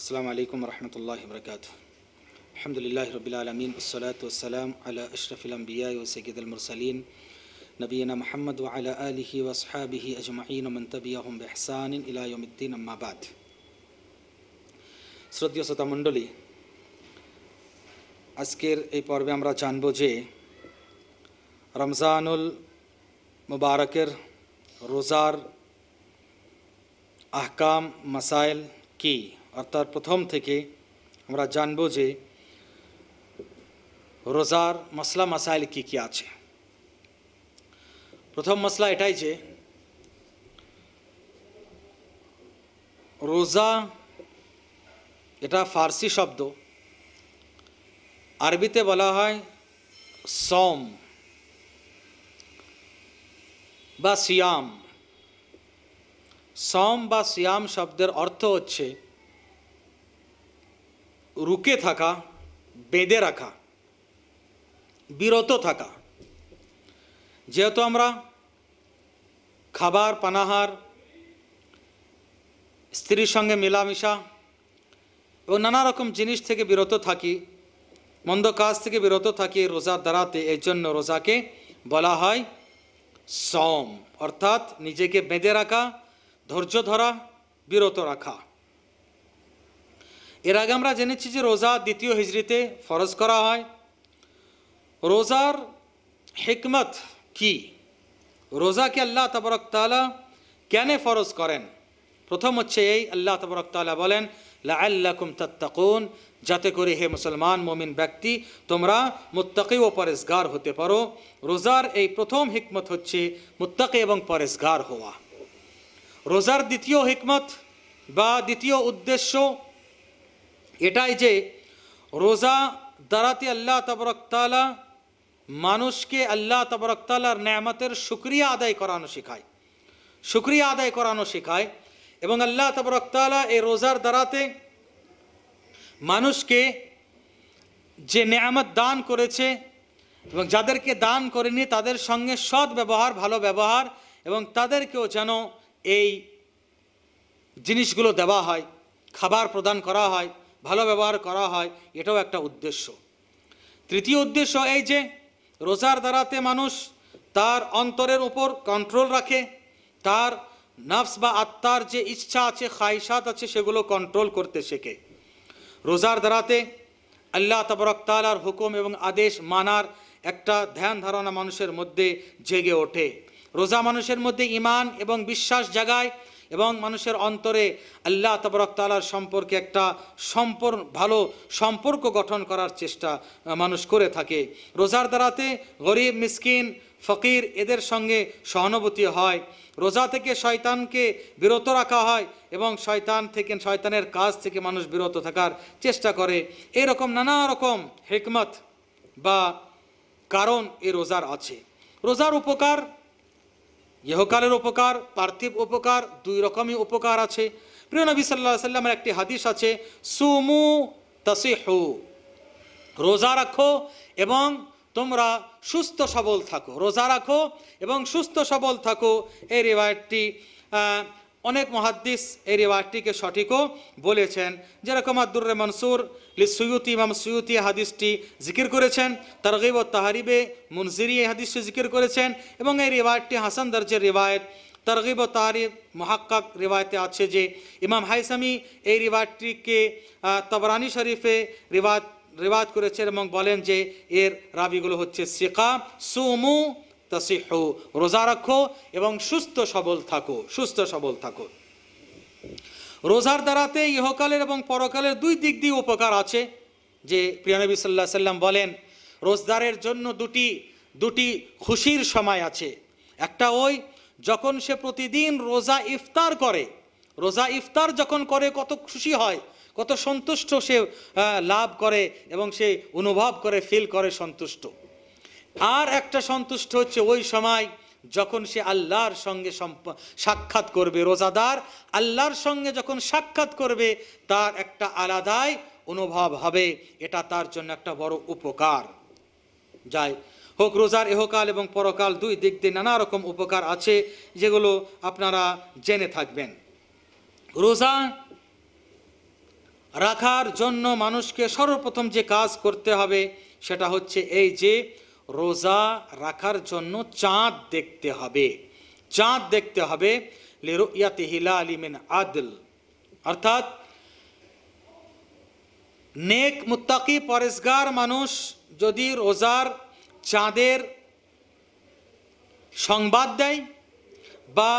السلام عليكم ورحمة الله وبركاته الحمد لله رب العالمين والصلاة والسلام على أشرف الأنبياء وسيد المرسلين نبينا محمد وعلى آله وأصحابه أجمعين ومن تبعهم بإحسان إلى يوم الدين أما بعد শ্রদ্ধীয় শ্রোতা মণ্ডলী আজকের এই পর্বে আমরা জানব যে رمضان মুবারকের روزار أحكام مسائل کی অর্থাৎ প্রথম থেকে আমরা জানব যে রোজার মশলা মাসাইল কী কী আছে প্রথম মশলা এটাই যে রোজা এটা ফার্সি শব্দ আরবিতে বলা হয় সম বা সিয়াম সম বা সিয়াম শব্দের অর্থ হচ্ছে রুকে থাকা বেঁধে রাখা বিরত থাকা যেহেতু আমরা খাবার পানাহার স্ত্রীর সঙ্গে মেলামেশা এবং নানা রকম জিনিস থেকে বিরত থাকি মন্দ কাজ থেকে বিরত থাকি রোজার দ্বারাতে এই জন্য রোজাকে বলা হয় সম অর্থাৎ নিজেকে বেঁধে রাখা ধৈর্য ধরা বিরত রাখা এর আগে আমরা জেনেছি যে রোজা দ্বিতীয় হিজড়িতে ফরজ করা হয় রোজার হেকমত কি রোজাকে আল্লাহ তবরক তালা কেন ফরজ করেন প্রথম হচ্ছে এই আল্লাহ তবরক তালা বলেন লাল্লাকুম তত্তাকুন যাতে করে হে মুসলমান মমিন ব্যক্তি তোমরা মুত্তাকি ও পরেশগার হতে পারো রোজার এই প্রথম হিকমত হচ্ছে মুত্তাকি এবং পরেশগার হওয়া রোজার দ্বিতীয় হিকমত বা দ্বিতীয় উদ্দেশ্য এটাই যে রোজা দ্বারাতে আল্লাহ তবরকতালা মানুষকে আল্লাহ তবরকতালার ন্যামতের সুক্রিয়া আদায় করানো শেখায় সুক্রিয়া আদায় করানো শেখায় এবং আল্লাহ তবরকতালা এই রোজার দ্বারাতে মানুষকে যে নেয়ামত দান করেছে এবং যাদেরকে দান করেনি তাদের সঙ্গে সৎ ব্যবহার ভালো ব্যবহার এবং তাদেরকেও যেন এই জিনিসগুলো দেওয়া হয় খাবার প্রদান করা হয় ভালো ব্যবহার করা হয় এটাও একটা উদ্দেশ্য তৃতীয় উদ্দেশ্য এই যে রোজার দ্বারাতে মানুষ তার অন্তরের উপর কন্ট্রোল রাখে তার নাফস বা আত্মার যে ইচ্ছা আছে খাইসাত আছে সেগুলো কন্ট্রোল করতে শেখে রোজার দ্বারাতে আল্লাহ তবরকতালার হুকুম এবং আদেশ মানার একটা ধ্যান ধারণা মানুষের মধ্যে জেগে ওঠে রোজা মানুষের মধ্যে ইমান এবং বিশ্বাস জাগায় এবং মানুষের অন্তরে আল্লাহ তবরক তালার সম্পর্কে একটা সম্পর ভালো সম্পর্ক গঠন করার চেষ্টা মানুষ করে থাকে রোজার দ্বারাতে গরিব মিসকিন ফকির এদের সঙ্গে সহানুভূতি হয় রোজা থেকে শয়তানকে বিরত রাখা হয় এবং শয়তান থেকে শয়তানের কাজ থেকে মানুষ বিরত থাকার চেষ্টা করে এরকম নানা রকম হেকমত বা কারণ এ রোজার আছে রোজার উপকার ইহকালের উপকার পার্থিব উপকার দুই রকমই উপকার আছে প্রিয় নবী সাল্লাহ সাল্লামের একটি হাদিস আছে সুমু তাসিহু রোজা রাখো এবং তোমরা সুস্থ সবল থাকো রোজা রাখো এবং সুস্থ সবল থাকো এই রেওয়ায়তটি অনেক মহাদ্দিস এই রেওয়াজটিকে সঠিকও বলেছেন যেরকম আব্দুর মনসুর লি সৈয়তি ইমাম সৈয়তি হাদিসটি জিকির করেছেন তরগিব ও তাহারিবে মুনজিরি এই হাদিসটি জিকির করেছেন এবং এই রেওয়ায়তটি হাসান দর্জের রেওয়ায়ত তরগিব ও তাহারিব মহাক্কাক রেওয়ায়তে আছে যে ইমাম হাইসামি এই রেওয়ায়তটিকে তবরানি শরীফে রেওয়াত রেওয়াত করেছেন এবং বলেন যে এর রাবিগুলো হচ্ছে সিকা সুমু তসিহ রোজা রাখো এবং সুস্থ সবল থাকো সুস্থ সবল থাকো রোজার দ্বারাতে ইহকালের এবং পরকালের দুই দিক দিয়ে উপকার আছে যে প্রিয়ানবী সাল্লা সাল্লাম বলেন রোজদারের জন্য দুটি দুটি খুশির সময় আছে একটা ওই যখন সে প্রতিদিন রোজা ইফতার করে রোজা ইফতার যখন করে কত খুশি হয় কত সন্তুষ্ট সে লাভ করে এবং সে অনুভব করে ফিল করে সন্তুষ্ট আর একটা সন্তুষ্ট হচ্ছে ওই সময় যখন সে আল্লাহর সঙ্গে সাক্ষাৎ করবে রোজাদার আল্লাহর সঙ্গে যখন সাক্ষাৎ করবে তার একটা আলাদাই অনুভব হবে এটা তার জন্য একটা বড় উপকার যাই হোক রোজার এহকাল এবং পরকাল দুই দিক দিয়ে নানা রকম উপকার আছে যেগুলো আপনারা জেনে থাকবেন রোজা রাখার জন্য মানুষকে সর্বপ্রথম যে কাজ করতে হবে সেটা হচ্ছে এই যে রোজা রাখার জন্য চাঁদ দেখতে হবে চাঁদ দেখতে হবে লেরোয়াতে হিলা আদল অর্থাৎ নেক মুত্তাকি পরেশগার মানুষ যদি রোজার চাঁদের সংবাদ দেয় বা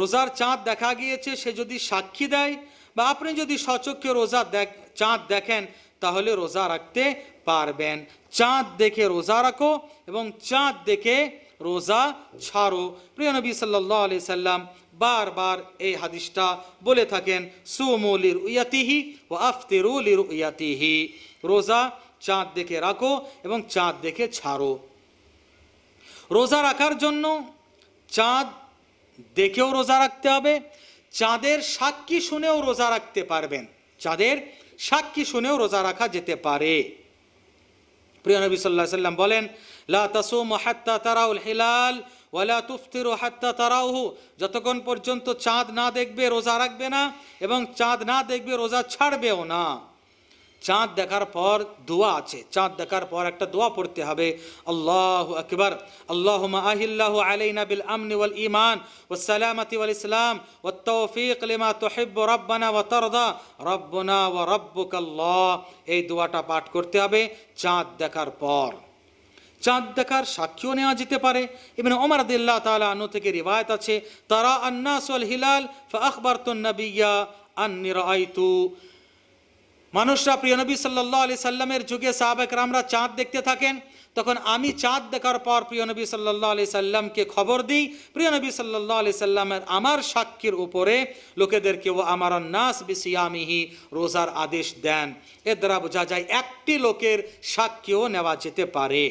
রোজার চাঁদ দেখা গিয়েছে সে যদি সাক্ষী দেয় বা আপনি যদি সচক্ষে রোজা দেখ চাঁদ দেখেন তাহলে রোজা রাখতে পারবেন চাঁদ দেখে রোজা রাখো এবং চাঁদ দেখে রোজা ছাড়ো প্রিয় নবী সাল্লাহ আলি সাল্লাম বারবার এই হাদিসটা বলে থাকেন সুমলির উয়াতিহি ও আফতিরুলির উয়াতিহি রোজা চাঁদ দেখে রাখো এবং চাঁদ দেখে ছাড়ো রোজা রাখার জন্য চাঁদ দেখেও রোজা রাখতে হবে চাঁদের সাক্ষী শুনেও রোজা রাখতে পারবেন চাঁদের সাক্ষী শুনেও রোজা রাখা যেতে পারে প্রিয় নবী সাল্লাহ সাল্লাম বলেন লা তাসুম হাত্তা তারাউল হিলাল ওয়ালা তুফতির ও হাত্তা তারাউহু যতক্ষণ পর্যন্ত চাঁদ না দেখবে রোজা রাখবে না এবং চাঁদ না দেখবে রোজা ছাড়বেও না চাঁদ দেখার পর দোয়া আছে চাঁদ দেখার পর একটা দোয়া পড়তে হবে আল্লাহ আকবর আল্লাহ আহিল্লাহ আলাইনা বিল আমনি ওয়াল ইমান والسلامة والإسلام তোহেব لما تحب ربنا وترضى ও وربك الله এই দোয়াটা পাঠ করতে হবে চাঁদ দেখার পর চাঁদ দেখার সাক্ষীও নেওয়া যেতে পারে এমনি ওমর দিল্লা তালা আনু থেকে রিবায়ত আছে তারা আন্না সোল হিলাল ফা তো নবিয়্যা আন্নি রাআইতু মানুষরা নবী সাল্লাহ আলি সাল্লামের যুগে সাহাবেক রামরা চাঁদ দেখতে থাকেন তখন আমি চাঁদ দেখার পর নবী সাল্লাহ আলি সাল্লামকে খবর দিই নবী সাল্লাহ আলি সাল্লামের আমার সাক্ষীর উপরে লোকেদেরকে ও আমার নাস আমিহি রোজার আদেশ দেন এর দ্বারা বোঝা যায় একটি লোকের সাক্ষীও নেওয়া যেতে পারে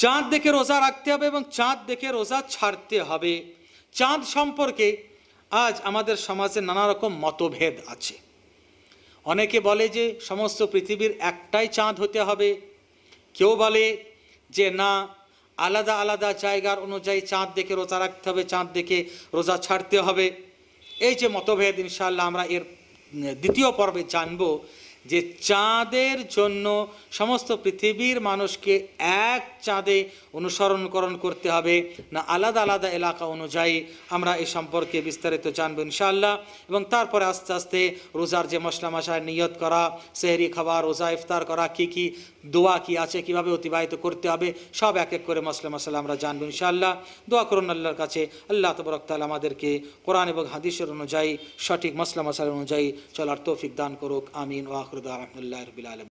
চাঁদ দেখে রোজা রাখতে হবে এবং চাঁদ দেখে রোজা ছাড়তে হবে চাঁদ সম্পর্কে আজ আমাদের সমাজে নানা রকম মতভেদ আছে অনেকে বলে যে সমস্ত পৃথিবীর একটাই চাঁদ হতে হবে কেউ বলে যে না আলাদা আলাদা জায়গার অনুযায়ী চাঁদ দেখে রোজা রাখতে হবে চাঁদ দেখে রোজা ছাড়তে হবে এই যে মতভেদ ইনশাল্লাহ আমরা এর দ্বিতীয় পর্বে জানবো যে চাঁদের জন্য সমস্ত পৃথিবীর মানুষকে এক চাঁদে অনুসরণকরণ করতে হবে না আলাদা আলাদা এলাকা অনুযায়ী আমরা এই সম্পর্কে বিস্তারিত জানব ইনশাল্লাহ এবং তারপরে আস্তে আস্তে রোজার যে মশলা মশায় নিয়ত করা সেহরি খাওয়া রোজা ইফতার করা কি কি দোয়া কি আছে কিভাবে অতিবাহিত করতে হবে সব এক এক করে মশলা মশলা আমরা জানব ইনশাল্লাহ দোয়া করুন আল্লাহর কাছে আল্লাহ তবরকাল আমাদেরকে কোরআন এবং হাদিসের অনুযায়ী সঠিক মশলা মশলা অনুযায়ী চলার তৌফিক দান করুক আমিন ওয়াকর شكر دار الحمد لله رب العالمين